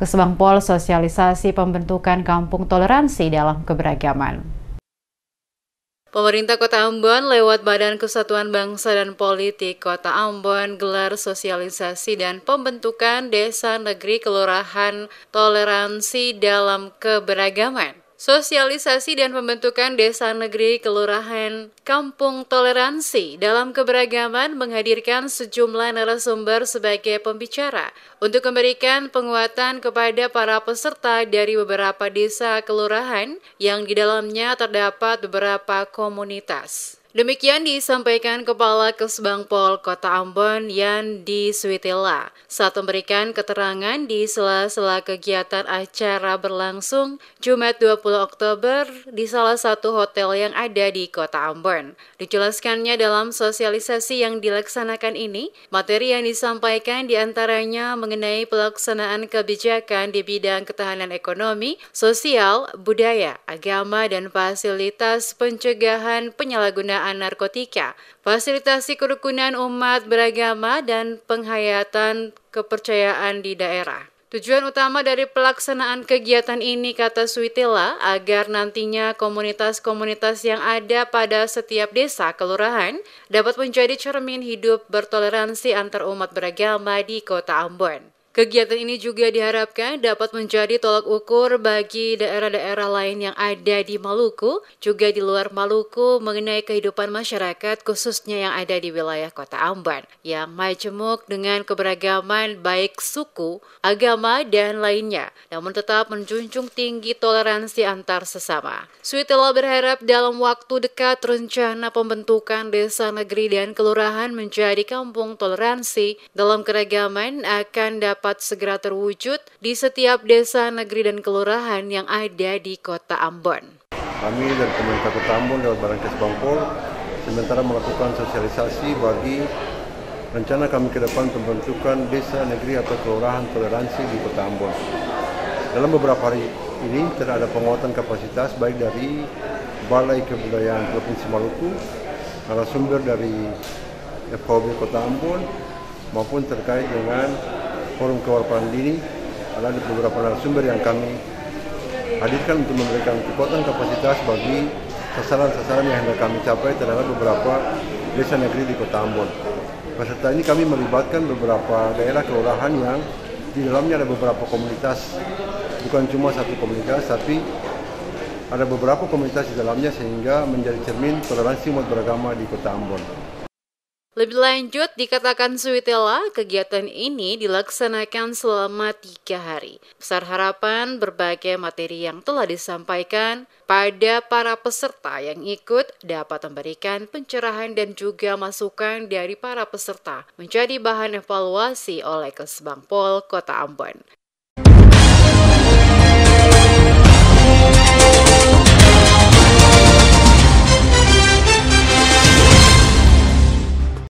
Kesbangpol sosialisasi pembentukan kampung toleransi dalam keberagaman. Pemerintah Kota Ambon lewat Badan Kesatuan Bangsa dan Politik Kota Ambon gelar sosialisasi dan pembentukan desa negeri kelurahan toleransi dalam keberagaman sosialisasi dan pembentukan desa negeri kelurahan Kampung Toleransi dalam keberagaman menghadirkan sejumlah narasumber sebagai pembicara untuk memberikan penguatan kepada para peserta dari beberapa desa kelurahan yang di dalamnya terdapat beberapa komunitas. Demikian disampaikan Kepala Kesbangpol Kota Ambon Di Switela saat memberikan keterangan di sela-sela kegiatan acara berlangsung Jumat 20 Oktober di salah satu hotel yang ada di Kota Ambon. Dijelaskannya dalam sosialisasi yang dilaksanakan ini, materi yang disampaikan diantaranya mengenai pelaksanaan kebijakan di bidang ketahanan ekonomi, sosial, budaya, agama, dan fasilitas pencegahan penyalahgunaan penggunaan narkotika, fasilitasi kerukunan umat beragama, dan penghayatan kepercayaan di daerah. Tujuan utama dari pelaksanaan kegiatan ini, kata Suitela, agar nantinya komunitas-komunitas yang ada pada setiap desa, kelurahan, dapat menjadi cermin hidup bertoleransi antar umat beragama di kota Ambon. Kegiatan ini juga diharapkan dapat menjadi tolak ukur bagi daerah-daerah lain yang ada di Maluku, juga di luar Maluku mengenai kehidupan masyarakat khususnya yang ada di wilayah kota Amban, yang majemuk dengan keberagaman baik suku, agama, dan lainnya, namun tetap menjunjung tinggi toleransi antar sesama. Suitela berharap dalam waktu dekat rencana pembentukan desa negeri dan kelurahan menjadi kampung toleransi dalam keragaman akan dapat dapat segera terwujud di setiap desa, negeri, dan kelurahan yang ada di Kota Ambon. Kami dari pemerintah Kota Ambon lewat Barangkes Bangpol sementara melakukan sosialisasi bagi rencana kami ke depan pembentukan desa, negeri, atau kelurahan toleransi di Kota Ambon. Dalam beberapa hari ini terhadap penguatan kapasitas baik dari Balai Kebudayaan Provinsi Maluku, sumber dari FKB Kota Ambon, maupun terkait dengan forum kewarapan ini adalah di beberapa narasumber yang kami hadirkan untuk memberikan kekuatan kapasitas bagi sasaran-sasaran yang hendak kami capai terhadap beberapa desa negeri di Kota Ambon. Peserta ini kami melibatkan beberapa daerah kelurahan yang di dalamnya ada beberapa komunitas, bukan cuma satu komunitas, tapi ada beberapa komunitas di dalamnya sehingga menjadi cermin toleransi umat beragama di Kota Ambon. Lebih lanjut, dikatakan Suitela, kegiatan ini dilaksanakan selama tiga hari. Besar harapan berbagai materi yang telah disampaikan pada para peserta yang ikut dapat memberikan pencerahan dan juga masukan dari para peserta menjadi bahan evaluasi oleh Kesbangpol Kota Ambon.